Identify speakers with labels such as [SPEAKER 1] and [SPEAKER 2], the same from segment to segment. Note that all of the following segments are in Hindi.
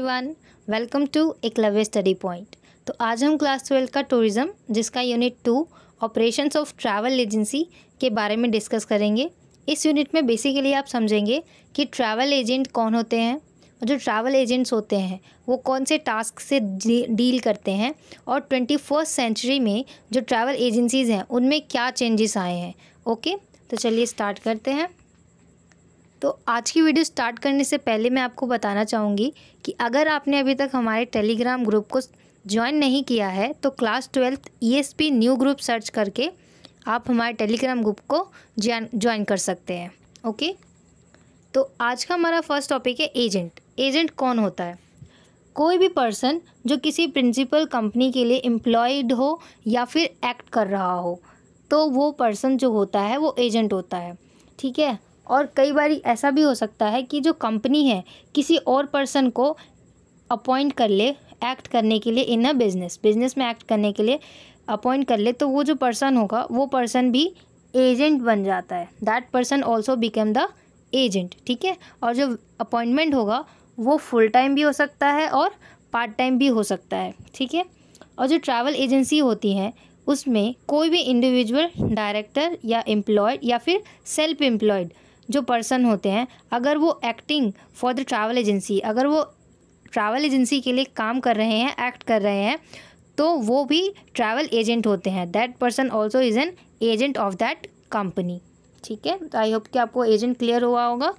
[SPEAKER 1] everyone welcome to Eklavya study point तो आज हम क्लास ट्वेल्व का टूरिज़्म जिसका unit two operations of travel agency के बारे में डिस्कस करेंगे इस यूनिट में बेसिकली आप समझेंगे कि ट्रैवल एजेंट कौन होते हैं और जो ट्रैवल एजेंट्स होते हैं वो कौन से टास्क से डील करते हैं और ट्वेंटी फर्स्ट सेंचुरी में जो ट्रैवल एजेंसीज़ हैं उनमें क्या चेंजेस आए हैं ओके तो चलिए स्टार्ट करते हैं तो आज की वीडियो स्टार्ट करने से पहले मैं आपको बताना चाहूँगी कि अगर आपने अभी तक हमारे टेलीग्राम ग्रुप को ज्वाइन नहीं किया है तो class twelfth E e new group search करके आप हमारे टेलीग्राम ग्रुप को ज्वाइन कर सकते हैं ओके तो आज का हमारा फर्स्ट टॉपिक है एजेंट एजेंट कौन होता है कोई भी पर्सन जो किसी प्रिंसिपल कंपनी के लिए एम्प्लॉयड हो या फिर एक्ट कर रहा हो तो वो पर्सन जो होता है वो एजेंट होता है ठीक है और कई बार ऐसा भी हो सकता है कि जो कंपनी है किसी और पर्सन को अपॉइंट कर ले एक्ट करने के लिए इन अ बिज़नेस बिज़नेस में एक्ट करने के लिए अपॉइंट कर ले तो वो जो पर्सन होगा वो पर्सन भी एजेंट बन जाता है that person also become the agent ठीक है और जो अपॉइंटमेंट होगा वो फुल टाइम भी हो सकता है और पार्ट टाइम भी हो सकता है ठीक है और जो ट्रैवल एजेंसी होती हैं उसमें कोई भी इंडिविजुअल डायरेक्टर या एम्प्लॉयड या फिर सेल्फ एम्प्लॉयड जो पर्सन होते हैं अगर वो acting for the travel agency अगर वो ट्रैवल एजेंसी के लिए काम कर रहे हैं एक्ट कर रहे हैं तो वो भी ट्रैवल एजेंट होते हैं that person also is an agent of that company ठीक है तो आई होप कि आपको एजेंट क्लियर हुआ होगा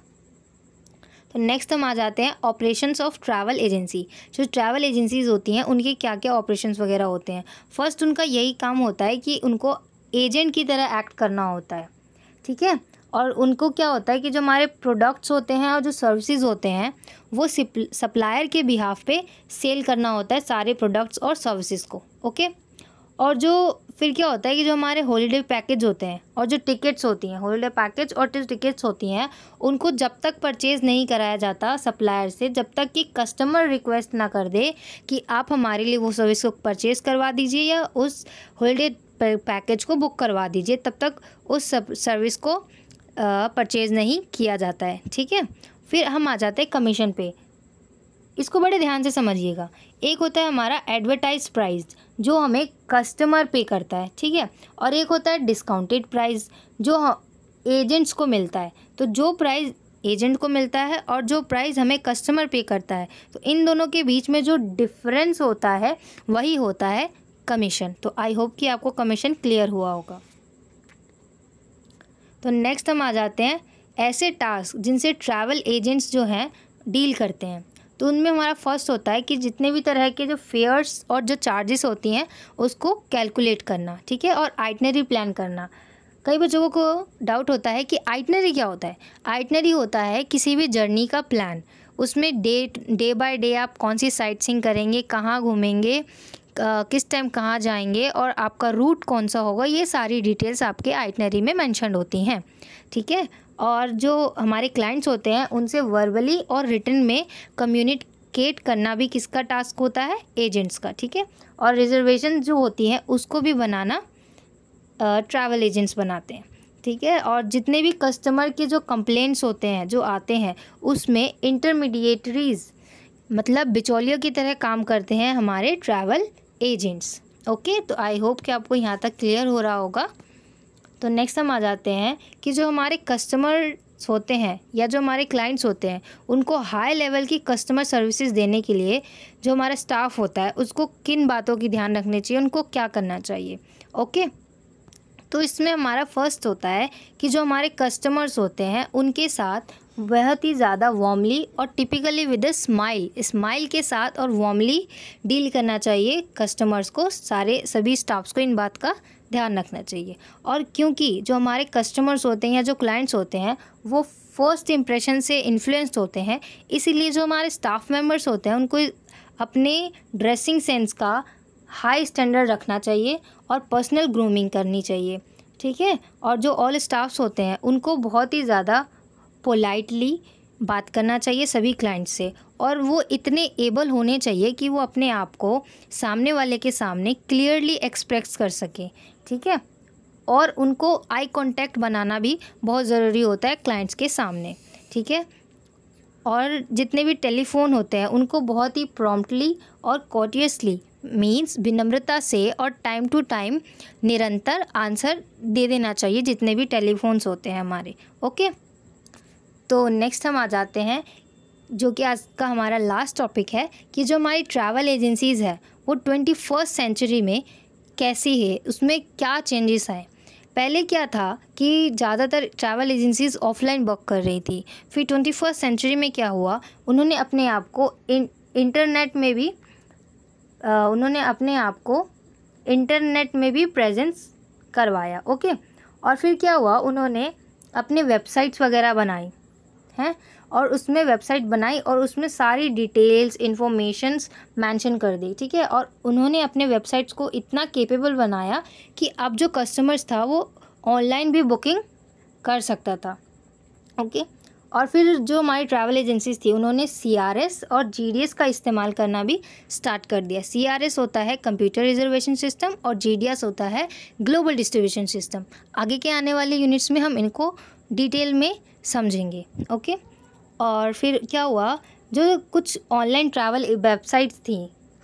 [SPEAKER 1] तो नेक्स्ट हम आ जाते हैं ऑपरेशंस ऑफ ट्रैवल एजेंसी जो ट्रैवल एजेंसीज होती हैं उनके क्या क्या ऑपरेशंस वगैरह होते हैं फर्स्ट उनका यही काम होता है कि उनको एजेंट की तरह एक्ट करना होता है ठीक है और उनको क्या होता है कि जो हमारे प्रोडक्ट्स होते हैं और जो सर्विसेज होते हैं वो सप्लायर के बिहाफ पे सेल करना होता है सारे प्रोडक्ट्स और सर्विसेज को ओके और जो फिर क्या होता है कि जो हमारे हॉलीडे पैकेज होते हैं और जो टिकट्स होती हैं हॉलीडे पैकेज और जो टिकट्स होती हैं उनको जब तक परचेज़ नहीं कराया जाता सप्लायर से जब तक कि कस्टमर रिक्वेस्ट ना कर दे कि आप हमारे लिए वो सर्विस को परचेज़ करवा दीजिए या उस हॉलीडे पैकेज को बुक करवा दीजिए तब तक उस सर्विस को परचेज़ नहीं किया जाता है ठीक है फिर हम आ जाते हैं कमीशन पे इसको बड़े ध्यान से समझिएगा एक होता है हमारा एडवर्टाइज प्राइस जो हमें कस्टमर पे करता है ठीक है और एक होता है डिस्काउंटेड प्राइस जो एजेंट्स को मिलता है तो जो प्राइस एजेंट को मिलता है और जो प्राइस हमें कस्टमर पे करता है तो इन दोनों के बीच में जो डिफरेंस होता है वही होता है कमीशन तो आई होप कि आपको कमीशन क्लियर हुआ होगा तो नेक्स्ट हम आ जाते हैं ऐसे टास्क जिनसे ट्रैवल एजेंट्स जो हैं डील करते हैं तो उनमें हमारा फर्स्ट होता है कि जितने भी तरह के जो फेयर्स और जो चार्जेस होती हैं उसको कैलकुलेट करना ठीक है और आइटनरी प्लान करना कई बच्चों को डाउट होता है कि आइटनरी क्या होता है आइटनरी होता है किसी भी जर्नी का प्लान उसमें डे डे बाय डे आप कौन सी साइट सिंग करेंगे कहाँ घूमेंगे किस टाइम कहाँ जाएंगे और आपका रूट कौन सा होगा ये सारी डिटेल्स आपके आइटनरी में मैंशन होती हैं ठीक है और जो हमारे क्लाइंट्स होते हैं उनसे वर्बली और रिटर्न में कम्युनिट केट करना भी किसका टास्क होता है एजेंट्स का ठीक है और रिजर्वेशन जो होती है उसको भी बनाना ट्रैवल एजेंट्स बनाते हैं ठीक है और जितने भी कस्टमर के जो कंप्लेंट्स होते हैं जो आते हैं उसमें इंटरमीडिएटरीज़ मतलब बिचौलियों की तरह काम करते हैं हमारे ट्रैवल एजेंट्स ओके तो आई होप कि आपको यहाँ तक क्लियर हो रहा होगा तो नेक्स्ट हम आ जाते हैं कि जो हमारे कस्टमर्स होते हैं या जो हमारे क्लाइंट्स होते हैं उनको हाई लेवल की कस्टमर सर्विसेज देने के लिए जो हमारा स्टाफ होता है उसको किन बातों की ध्यान रखनी चाहिए उनको क्या करना चाहिए ओके तो इसमें हमारा फर्स्ट होता है कि जो हमारे कस्टमर्स होते हैं उनके साथ बहुत ही ज़्यादा वार्मली और typically with a smile smile के साथ और वार्मली डील करना चाहिए कस्टमर्स को सारे सभी स्टाफ्स को इन बात का ध्यान रखना चाहिए और क्योंकि जो हमारे कस्टमर्स होते हैं या जो क्लाइंट्स होते हैं वो फर्स्ट इम्प्रेशन से इन्फ्लुएंस्ड होते हैं इसीलिए जो हमारे स्टाफ मेम्बर्स होते हैं उनको अपने ड्रेसिंग सेंस का हाई स्टैंडर्ड रखना चाहिए और पर्सनल ग्रूमिंग करनी चाहिए ठीक है और जो ऑल स्टाफ्स होते हैं उनको बहुत ही ज़्यादा पोलाइटली बात करना चाहिए सभी क्लाइंट से और वो इतने एबल होने चाहिए कि वो अपने आप को सामने वाले के सामने क्लियरली एक्सप्रेस कर सके ठीक है और उनको आई कांटेक्ट बनाना भी बहुत ज़रूरी होता है क्लाइंट्स के सामने ठीक है और जितने भी टेलीफोन होते हैं उनको बहुत ही प्रॉम्प्टली और कॉटियसली मीन्स विनम्रता से और टाइम टू टाइम निरंतर आंसर दे देना चाहिए जितने भी टेलीफोन्स होते हैं हमारे ओके तो नेक्स्ट हम आ जाते हैं जो कि आज का हमारा लास्ट टॉपिक है कि जो हमारी ट्रैवल एजेंसीज़ है वो ट्वेंटी फर्स्ट सेंचुरी में कैसी है उसमें क्या चेंजेस आए पहले क्या था कि ज़्यादातर ट्रैवल एजेंसीज़ ऑफलाइन बुक कर रही थी फिर ट्वेंटी फर्स्ट सेंचुरी में क्या हुआ उन्होंने अपने आप को इं, इंटरनेट में भी आ, उन्होंने अपने आप को इंटरनेट में भी प्रेजेंस करवाया ओके और फिर क्या हुआ उन्होंने अपने वेबसाइट्स वगैरह बनाई हैं और उसमें वेबसाइट बनाई और उसमें सारी डिटेल्स इन्फॉर्मेशंस मेंशन कर दी ठीक है और उन्होंने अपने वेबसाइट्स को इतना केपेबल बनाया कि अब जो कस्टमर्स था वो ऑनलाइन भी बुकिंग कर सकता था ओके और फिर जो हमारी ट्रैवल एजेंसीज थी उन्होंने सी और जी का इस्तेमाल करना भी स्टार्ट कर दिया सी होता है कंप्यूटर रिजर्वेशन सिस्टम और जी होता है ग्लोबल डिस्ट्रीब्यूशन सिस्टम आगे के आने वाले यूनिट्स में हम इनको डिटेल में समझेंगे ओके और फिर क्या हुआ जो कुछ ऑनलाइन ट्रैवल वेबसाइट्स थी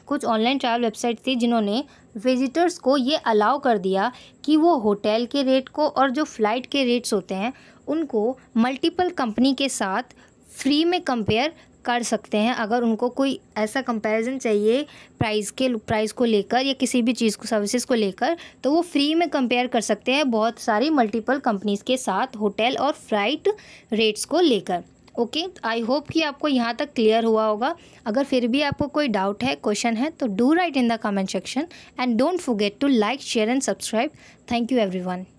[SPEAKER 1] कुछ ऑनलाइन ट्रैवल वेबसाइट थी जिन्होंने विजिटर्स को ये अलाउ कर दिया कि वो होटल के रेट को और जो फ़्लाइट के रेट्स होते हैं उनको मल्टीपल कंपनी के साथ फ्री में कंपेयर कर सकते हैं अगर उनको कोई ऐसा कंपैरिजन चाहिए प्राइस के प्राइस को लेकर या किसी भी चीज़ को सर्विसेज को लेकर तो वो फ्री में कंपेयर कर सकते हैं बहुत सारी मल्टीपल कंपनीज़ के साथ होटल और फ्लाइट रेट्स को लेकर ओके आई होप कि आपको यहाँ तक क्लियर हुआ होगा अगर फिर भी आपको कोई डाउट है क्वेश्चन है तो do write in the comment section and don't forget to like share and subscribe thank you every